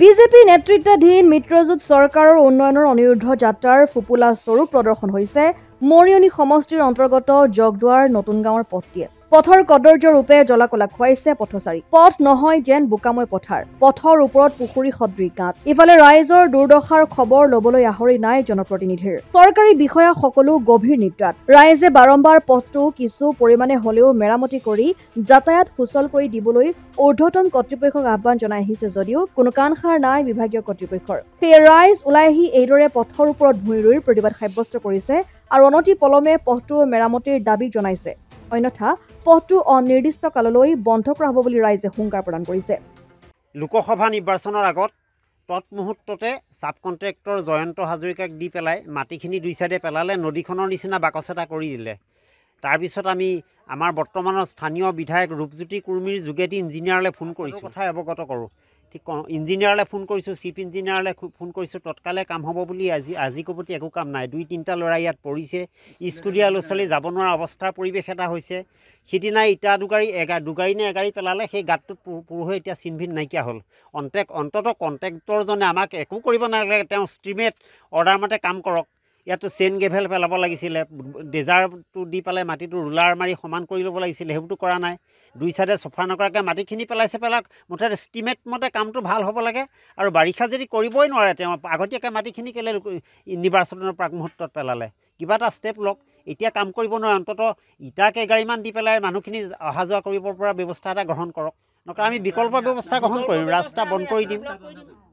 BJP নেতৃত্বাধীন মিত্ৰজোঁট চৰকাৰৰ উন্নয়নৰ অনিৰুদ্ধ যাত্ৰাৰ ফুপুলা স্বৰূপ প্ৰদৰ্শন হৈছে মৰিয়নি সমষ্টিৰ অন্তৰ্গত জগদোৱাৰ নতুন গাঁৱৰ পট্টীয়ে পথৰ কদৰ্য ৰূপে জলাকলা খুৱাইছে পথচাৰী পথ নহয় যেন বোকাময় পথাৰ পথৰ ওপৰত পুখুৰী সদৃশ গাঁত ইফালে ৰাইজৰ দুৰ্দশাৰ খবৰ লবলৈ আহৰি নাই জনপ্ৰতিনিধিৰ চৰকাৰী বিষয়াসকলো গভীৰ নিদ্ৰাত ৰাইজে বাৰম্বাৰ পথটো কিছু পৰিমাণে হলেও মেৰামতি কৰি যাতায়াত সুচল কৰি দিবলৈ ঊৰ্ধতম কৰ্তৃপক্ষক আহ্বান জনাই আহিছে যদিও কোনো কাণসাৰ নাই বিভাগীয় কৰ্তৃপক্ষৰ সেয়ে ৰাইজ ওলাই আহি এইদৰে পথৰ ওপৰত ভূঁই ৰুইৰ প্ৰতিবাদ সাব্যস্ত কৰিছে আৰু অনতি পলমে পথটোৰ মেৰামতিৰ দাবী জনাইছে অন্যথা পথটো অনিৰ্দিষ্ট কাললৈ বন্ধ কৰা হ'ব বুলি ৰাইজে হুংকাৰ প্ৰদান কৰিছে লোকসভা নিৰ্বাচনৰ আগত তৎমুহূৰ্ততে চাব কণ্ট্ৰেক্টৰ জয়ন্ত হাজৰিকাক দি পেলাই মাটিখিনি দুই চাইডে পেলালে নদীখনৰ নিচিনা বাকচ এটা কৰি দিলে তাৰপিছত আমি আমাৰ বৰ্তমানৰ স্থানীয় বিধায়ক ৰূপজ্যোতি কুৰ্মীৰ যোগেদি ইঞ্জিনিয়াৰলৈ ফোন কৰিছোঁ কথাই অৱগত কৰোঁ ঠিক কওঁ ইঞ্জিনিয়াৰলৈ ফোন কৰিছোঁ চিফ ইঞ্জিনিয়াৰলৈ ফোন কৰিছোঁ তৎকালে কাম হ'ব বুলি আজি আজি কবতি একো কাম নাই দুই তিনিটা ল'ৰা ইয়াত পৰিছে স্কুলীয়া ল'ৰা ছোৱালী যাব নোৱাৰা অৱস্থাৰ পৰিৱেশ এটা হৈছে সিদিনা ইটা দুগাড়ী এগা দুগাড়ী নে এগাড়ী পেলালে সেই গাঁতটোত পুৰুষে এতিয়া চিনভিন নাইকিয়া হ'ল অন্তেক অন্ততঃ কণ্টেক্টৰজনে আমাক একো কৰিব নালাগে তেওঁ ষ্টিমেট অৰ্ডাৰমতে কাম কৰক ইয়াতো চেইন গেভেল পেলাব লাগিছিলে ডেজাৰটো দি পেলাই মাটিটো ৰোলাৰ মাৰি সমান কৰি ল'ব লাগিছিলে সেইবোৰতো কৰা নাই দুই ছাইডে চফা নকৰাকৈ মাটিখিনি পেলাইছে পেলাক মুঠতে ষ্টিমেট মতে কামটো ভাল হ'ব লাগে আৰু বাৰিষা যদি কৰিবই নোৱাৰে তেওঁ আগতীয়াকৈ মাটিখিনি কেলৈ নিৰ্বাচনৰ মুহূৰ্তত পেলালে কিবা এটা ষ্টেপ লওক এতিয়া কাম কৰিব নোৱাৰে অন্ততঃ ইটা কেইগাড়ীমান দি পেলাই মানুহখিনি অহা যোৱা কৰিব পৰা ব্যৱস্থা এটা গ্ৰহণ কৰক নকৰা আমি বিকল্প ব্যৱস্থা গ্ৰহণ কৰিম ৰাস্তা বন্ধ কৰি দিম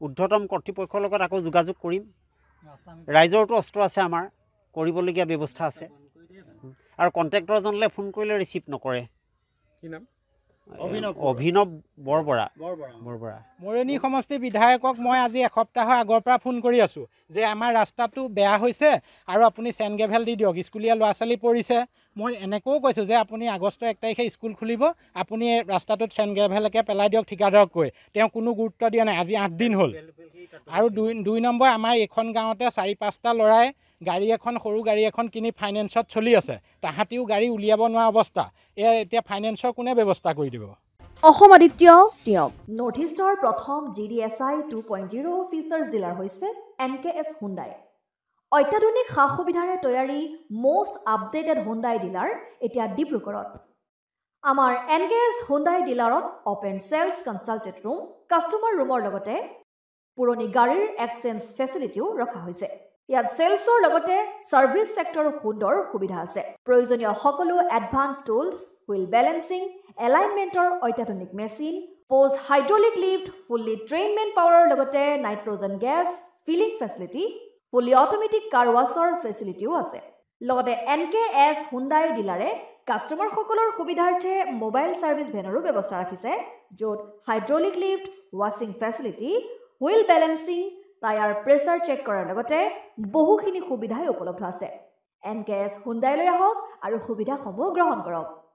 উৰ্ধতম কৰ্তৃপক্ষৰ লগত আকৌ যোগাযোগ কৰিম ৰাইজৰতো অস্ত্ৰ আছে আমাৰ কৰিবলগীয়া ব্যৱস্থা আছে আৰু কণ্টেক্টৰজনলে ফোন কৰিলে ৰিচিভ নকৰে অভিনৱ বৰবৰা বৰবৰা মৰণী সমষ্টি বিধায়কক মই আজি এসপ্তাহৰ আগৰ পৰা ফোন কৰি আছোঁ যে আমাৰ ৰাস্তাটো বেয়া হৈছে আৰু আপুনি চেন গেভেল দি দিয়ক স্কুলীয়া ল'ৰা ছোৱালী পৰিছে মই এনেকৈও কৈছোঁ যে আপুনি আগষ্ট এক তাৰিখে স্কুল খুলিব আপুনি ৰাস্তাটোত চেন গেভেলকে পেলাই দিয়ক ঠিকাদাৰক কৈ তেওঁ কোনো গুৰুত্ব দিয়া নাই আজি আঠদিন হ'ল আৰু দুই দুই নম্বৰ আমাৰ এইখন গাঁৱতে চাৰি পাঁচটা ল'ৰাই গাড়ী এখন সৰু গাড়ী এখন কিনি ফাইনেন্সত চলি আছে তাহাঁতিও গাড়ী উলিয়াব নোৱাৰা অৱস্থা এয়া এতিয়া ফাইনেন্সৰ কোনে ব্যৱস্থা কৰি দিব অসম আদিত্য তেওঁক নৰ্থ ইষ্টৰ প্ৰথম G D S I two point zero' officers dealer হৈছে এন কে এছ হুণ্ডাই অত্যাধুনিক সা সুবিধাৰে তৈয়াৰী মষ্ট আপডেটেড হুণ্ডাই ডিলাৰ এতিয়া ডিব্ৰুগড়ত আমাৰ এনগেজ হোণ্ডাই ডিলাৰত open sales consultant room customer ৰুমৰ লগতে পুৰণি গাড়ীৰ এক্সেঞ্জ ফেচিলিটিও ৰখা হৈছে ইয়াত চেলছৰ লগতে ছাৰ্ভিছ ছেক্টৰ সুন্দৰ সুবিধা আছে প্ৰয়োজনীয় সকলো এডভান্স টুলছ হুইল বেলেঞ্চিং এলাইনমেণ্টৰ অত্যাধুনিক machine post hydraulic lift fully ট্ৰেইনমেণ্ট পাৱাৰৰ লগতে nitrogen gas filling facility fully automatic car washer ফেচিলিটিও আছে লগতে এন কে এছ হুণ্ডাই ডিলাৰে কাষ্টমাৰসকলৰ সুবিধাৰ্থে মোবাইল ছাৰ্ভিছ ভেনৰো ব্যৱস্থা ৰাখিছে য'ত হাইড্ৰলিক লিফ্ট ৱাশ্বিং facility wheel balancing tyre pressure check কৰাৰ লগতে বহুখিনি সুবিধাই উপলব্ধ আছে এন কে এছ হুণ্ডাইলৈ আহক আৰু সুবিধাসমূহ গ্ৰহণ কৰক